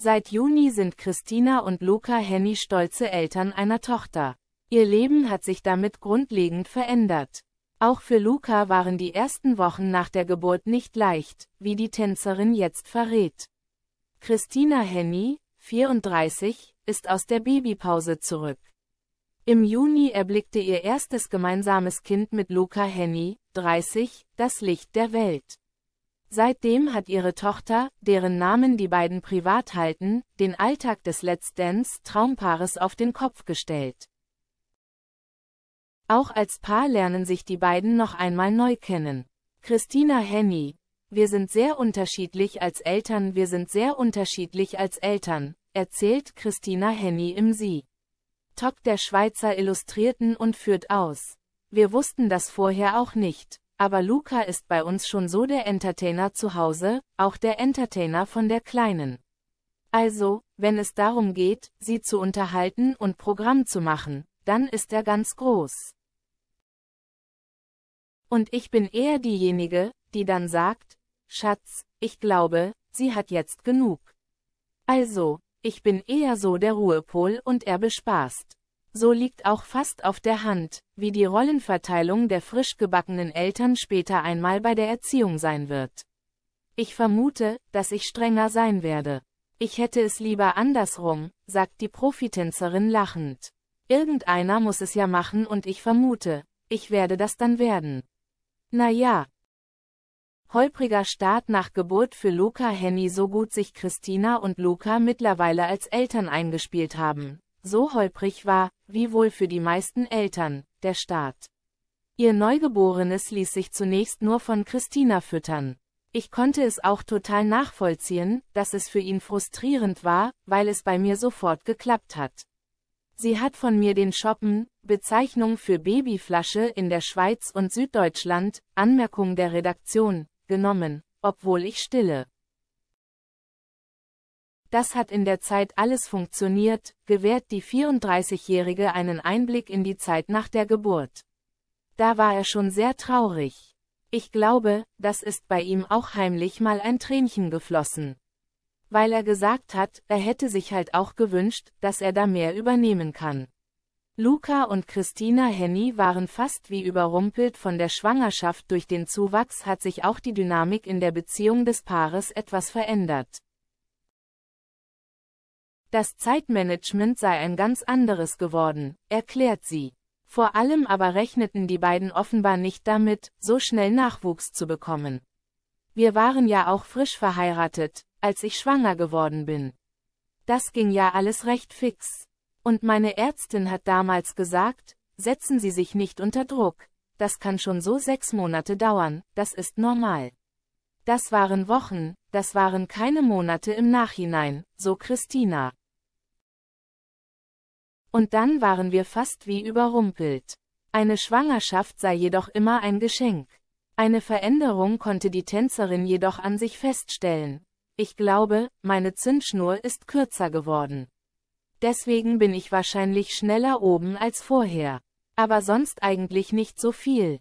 Seit Juni sind Christina und Luca Henny stolze Eltern einer Tochter. Ihr Leben hat sich damit grundlegend verändert. Auch für Luca waren die ersten Wochen nach der Geburt nicht leicht, wie die Tänzerin jetzt verrät. Christina Henny, 34, ist aus der Babypause zurück. Im Juni erblickte ihr erstes gemeinsames Kind mit Luca Henny, 30, das Licht der Welt. Seitdem hat ihre Tochter, deren Namen die beiden privat halten, den Alltag des Let's Dance Traumpaares auf den Kopf gestellt. Auch als Paar lernen sich die beiden noch einmal neu kennen. Christina Henny. Wir sind sehr unterschiedlich als Eltern, wir sind sehr unterschiedlich als Eltern, erzählt Christina Henny im Sie. Talk der Schweizer Illustrierten und führt aus. Wir wussten das vorher auch nicht. Aber Luca ist bei uns schon so der Entertainer zu Hause, auch der Entertainer von der Kleinen. Also, wenn es darum geht, sie zu unterhalten und Programm zu machen, dann ist er ganz groß. Und ich bin eher diejenige, die dann sagt, Schatz, ich glaube, sie hat jetzt genug. Also, ich bin eher so der Ruhepol und er bespaßt. So liegt auch fast auf der Hand, wie die Rollenverteilung der frisch gebackenen Eltern später einmal bei der Erziehung sein wird. Ich vermute, dass ich strenger sein werde. Ich hätte es lieber andersrum, sagt die Profitänzerin lachend. Irgendeiner muss es ja machen und ich vermute, ich werde das dann werden. Na ja. Holpriger Start nach Geburt für Luca Henny so gut sich Christina und Luca mittlerweile als Eltern eingespielt haben, so holprig war, wie wohl für die meisten Eltern, der Staat. Ihr Neugeborenes ließ sich zunächst nur von Christina füttern. Ich konnte es auch total nachvollziehen, dass es für ihn frustrierend war, weil es bei mir sofort geklappt hat. Sie hat von mir den Shoppen, Bezeichnung für Babyflasche in der Schweiz und Süddeutschland, Anmerkung der Redaktion, genommen, obwohl ich stille. Das hat in der Zeit alles funktioniert, gewährt die 34-Jährige einen Einblick in die Zeit nach der Geburt. Da war er schon sehr traurig. Ich glaube, das ist bei ihm auch heimlich mal ein Tränchen geflossen. Weil er gesagt hat, er hätte sich halt auch gewünscht, dass er da mehr übernehmen kann. Luca und Christina Henny waren fast wie überrumpelt von der Schwangerschaft durch den Zuwachs hat sich auch die Dynamik in der Beziehung des Paares etwas verändert. Das Zeitmanagement sei ein ganz anderes geworden, erklärt sie. Vor allem aber rechneten die beiden offenbar nicht damit, so schnell Nachwuchs zu bekommen. Wir waren ja auch frisch verheiratet, als ich schwanger geworden bin. Das ging ja alles recht fix. Und meine Ärztin hat damals gesagt, setzen Sie sich nicht unter Druck, das kann schon so sechs Monate dauern, das ist normal. Das waren Wochen, das waren keine Monate im Nachhinein, so Christina. Und dann waren wir fast wie überrumpelt. Eine Schwangerschaft sei jedoch immer ein Geschenk. Eine Veränderung konnte die Tänzerin jedoch an sich feststellen. Ich glaube, meine Zündschnur ist kürzer geworden. Deswegen bin ich wahrscheinlich schneller oben als vorher. Aber sonst eigentlich nicht so viel.